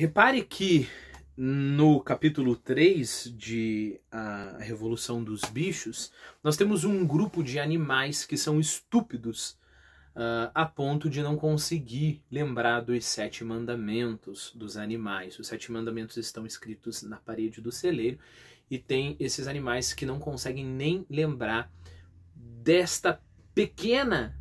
Repare que no capítulo 3 de A Revolução dos Bichos, nós temos um grupo de animais que são estúpidos uh, a ponto de não conseguir lembrar dos sete mandamentos dos animais. Os sete mandamentos estão escritos na parede do celeiro e tem esses animais que não conseguem nem lembrar desta pequena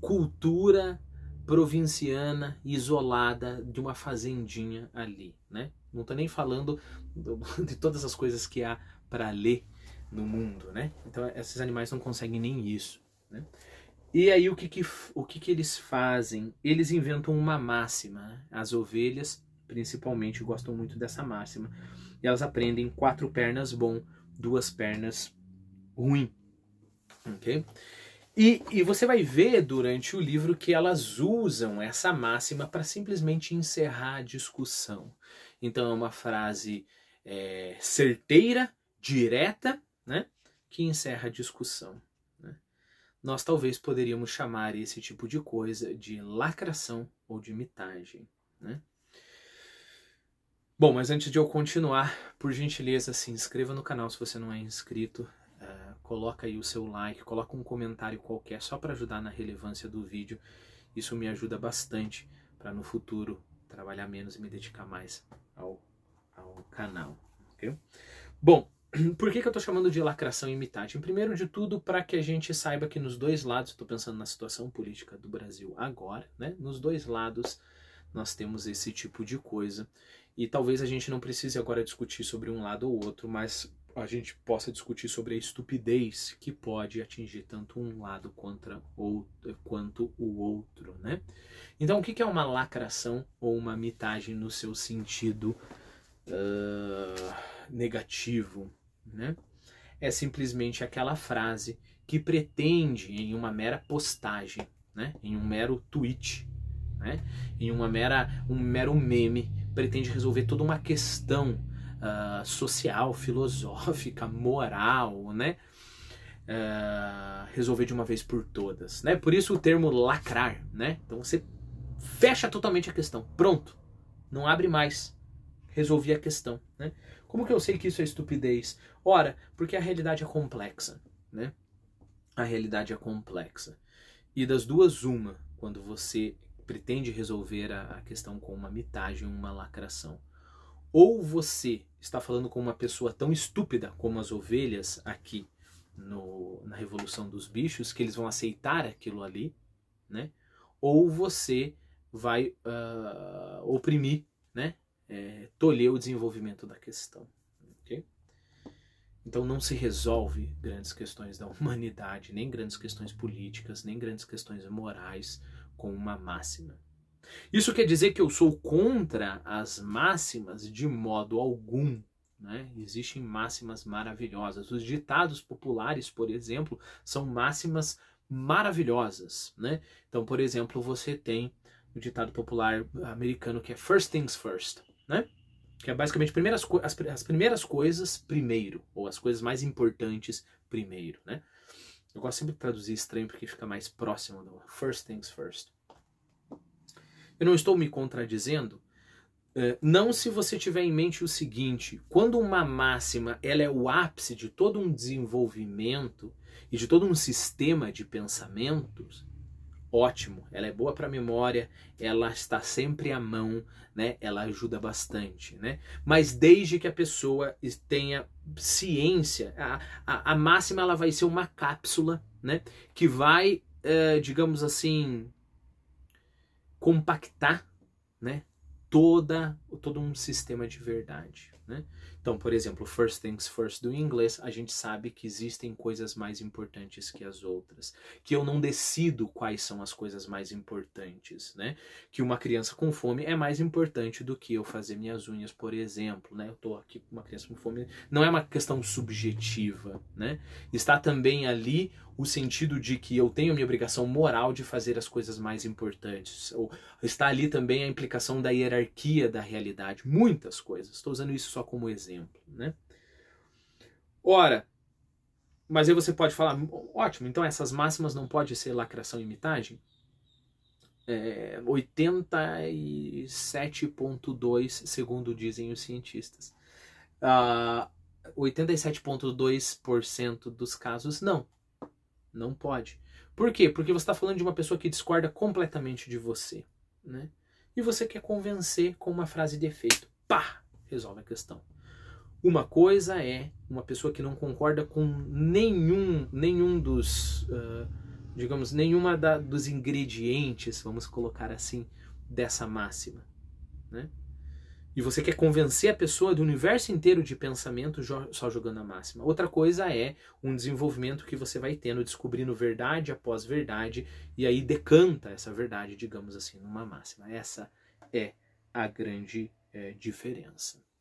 cultura provinciana, isolada, de uma fazendinha ali, né? Não tô nem falando do, de todas as coisas que há para ler no mundo, né? Então esses animais não conseguem nem isso, né? E aí o que que, o que que eles fazem? Eles inventam uma máxima. Né? As ovelhas, principalmente, gostam muito dessa máxima. E elas aprendem quatro pernas bom, duas pernas ruim, ok? E, e você vai ver durante o livro que elas usam essa máxima para simplesmente encerrar a discussão. Então é uma frase é, certeira, direta, né, que encerra a discussão. Né? Nós talvez poderíamos chamar esse tipo de coisa de lacração ou de mitagem. Né? Bom, mas antes de eu continuar, por gentileza, se inscreva no canal se você não é inscrito coloca aí o seu like, coloca um comentário qualquer só para ajudar na relevância do vídeo. Isso me ajuda bastante para no futuro trabalhar menos e me dedicar mais ao, ao canal. Okay? Bom, por que, que eu estou chamando de lacração imitate? Em primeiro de tudo, para que a gente saiba que nos dois lados, estou pensando na situação política do Brasil agora, né? Nos dois lados nós temos esse tipo de coisa. E talvez a gente não precise agora discutir sobre um lado ou outro, mas a gente possa discutir sobre a estupidez que pode atingir tanto um lado contra outro, quanto o outro, né? Então, o que é uma lacração ou uma mitagem no seu sentido uh, negativo, né? É simplesmente aquela frase que pretende, em uma mera postagem, né? Em um mero tweet, né? Em uma mera, um mero meme, pretende resolver toda uma questão uh, social, filosófica, moral, né? Uh, resolver de uma vez por todas, né? Por isso o termo lacrar, né? Então você fecha totalmente a questão, pronto, não abre mais, resolvi a questão, né? Como que eu sei que isso é estupidez? Ora, porque a realidade é complexa, né? A realidade é complexa. E das duas, uma, quando você pretende resolver a, questão com uma mitagem, uma lacração. Ou você está falando com uma pessoa tão estúpida como as ovelhas aqui no, na Revolução dos Bichos, que eles vão aceitar aquilo ali, né? Ou você vai uh, oprimir, né? É, tolher o desenvolvimento da questão. Okay? Então não se resolve grandes questões da humanidade, nem grandes questões políticas, nem grandes questões morais com uma máxima. Isso quer dizer que eu sou contra as máximas de modo algum. Né? Existem máximas maravilhosas. Os ditados populares, por exemplo, são máximas maravilhosas. Né? Então, por exemplo, você tem o ditado popular americano que é first things first, né? que é basicamente primeiras as, as primeiras coisas primeiro, ou as coisas mais importantes primeiro. Né? Eu gosto sempre de traduzir estranho porque fica mais próximo do first things first. Eu não estou me contradizendo? É, não se você tiver em mente o seguinte, quando uma máxima ela é o ápice de todo um desenvolvimento e de todo um sistema de pensamentos, ótimo, ela é boa para memória, ela está sempre à mão, né? Ela ajuda bastante, né? Mas desde que a pessoa tenha ciência, a, a, a máxima ela vai ser uma cápsula, né? Que vai, eh, digamos assim, compactar, né? Toda, todo um sistema de verdade, né? Então, por exemplo, first things first do inglês, a gente sabe que existem coisas mais importantes que as outras, que eu não decido quais são as coisas mais importantes, né? Que uma criança com fome é mais importante do que eu fazer minhas unhas, por exemplo, né? Eu tô aqui com uma criança com fome, não é uma questão subjetiva, né? Está também ali o sentido de que eu tenho minha obrigação moral de fazer as coisas mais importantes. Ou está ali também a implicação da hierarquia da realidade, muitas coisas. Estou usando isso só como exemplo exemplo, né? Ora, mas aí você pode falar, ótimo, então essas máximas não pode ser lacração e imitagem? É, 87.2, segundo dizem os cientistas. Uh, ah, 87.2% dos casos não. Não pode. Por quê? Porque você está falando de uma pessoa que discorda completamente de você. Né? E você quer convencer com uma frase de efeito. Pá! Resolve a questão. Uma coisa é uma pessoa que não concorda com nenhum, nenhum dos, uh, digamos, nenhuma da, dos ingredientes, vamos colocar assim, dessa máxima. Né? E você quer convencer a pessoa do universo inteiro de pensamento só jogando a máxima. Outra coisa é um desenvolvimento que você vai tendo, descobrindo verdade após verdade, e aí decanta essa verdade, digamos assim, numa máxima. Essa é a grande é, diferença.